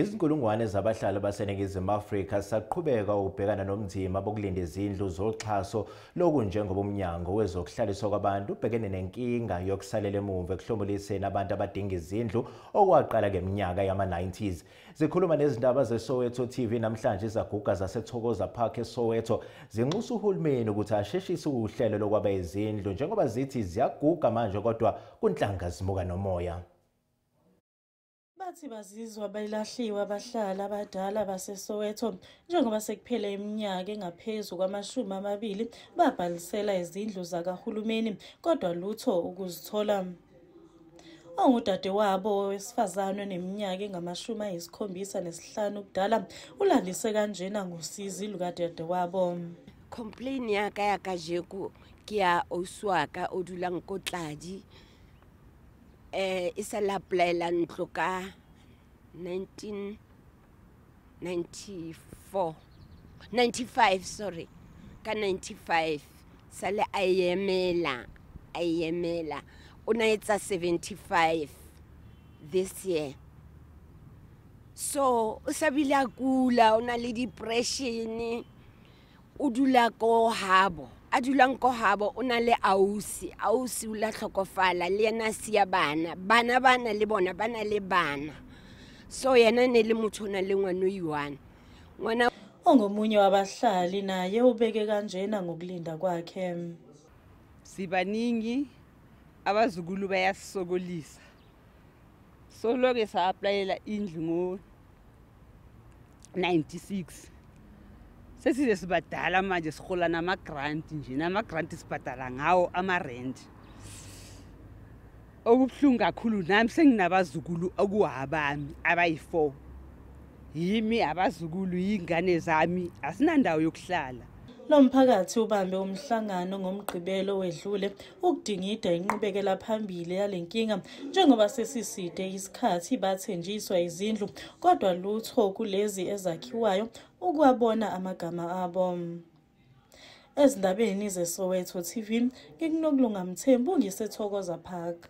izinkulungwane zabahlali baseningizimu afrika saqhubeka ukubhekana nobunzima bokulinda izindlu zoxhaso loku njengoba umnyango wezokuhlaliswa kwabantu ubhekene nenkinga yokusalela emuva ekuhlomuliseni abantu abadinga izindlu okwaqala ngeminyaka yama-90s zikhuluma nezindaba zesoweto tv namhlanje izaguga zasethokoza park esoweto zinxusa uhulumeni ukuthi asheshise uhlelo lokwaba izindlu njengoba zithi ziyaguga manje kodwa kunhlanga zimuka nomoya Bathi bazizwa belahliwe abahlali abadala baseSoweto njengoba sekuphele iminyaka engaphezu kwamashumi amabili babhalisela izindlu zakahulumeni kodwa lutho ukuzithola ongudadewabo wesifazane neminyaka engamashumi ayisikhombisa nesihlanu kudala ulandise kanjena ngosizi lukadadewabo complain ya ka ya kajeko ke ya ausi wa ka o dulang ko tladi um e sa le apolaela ntlo ka 1994 95 sorry ka 95 sale a emela a emela o na etsa 75 this year so o sabile a kula o na le depression o dula ko habo a dulang ko habo o na le ausi ausi o la tlhokofala le yena sia bana bana ba na le bona ba na le bana so yena ne le motho na le ngwana oyi-one ngwana ongomunye wabahlali naye ubeke kanjena ngokulinda kwakhe sibaningi abazukulu bayasisokolisa soloke sa-aplayela indlu ngo-96 sesize sibadala manje sihola namagranti nje namagranti sibhadala ngawo amarenti okubuhlungu kakhulu nami senginabazukulu okuhabami abayi-4 yimi abazukulu yingane zami asinandawo yokuhlala lo mphakathi ubambe umhlangano ngomgqibelo wedlule ukudingida inqubekela phambili yale nkinga njengoba sesiside isikhathi bathenjiswa izindlu kodwa lutho kulezi ezakhiwayo ukuwabona amagama abo ezindabeni zeSoweto TV ngikunokulunga mthembu ngisethokoza phaka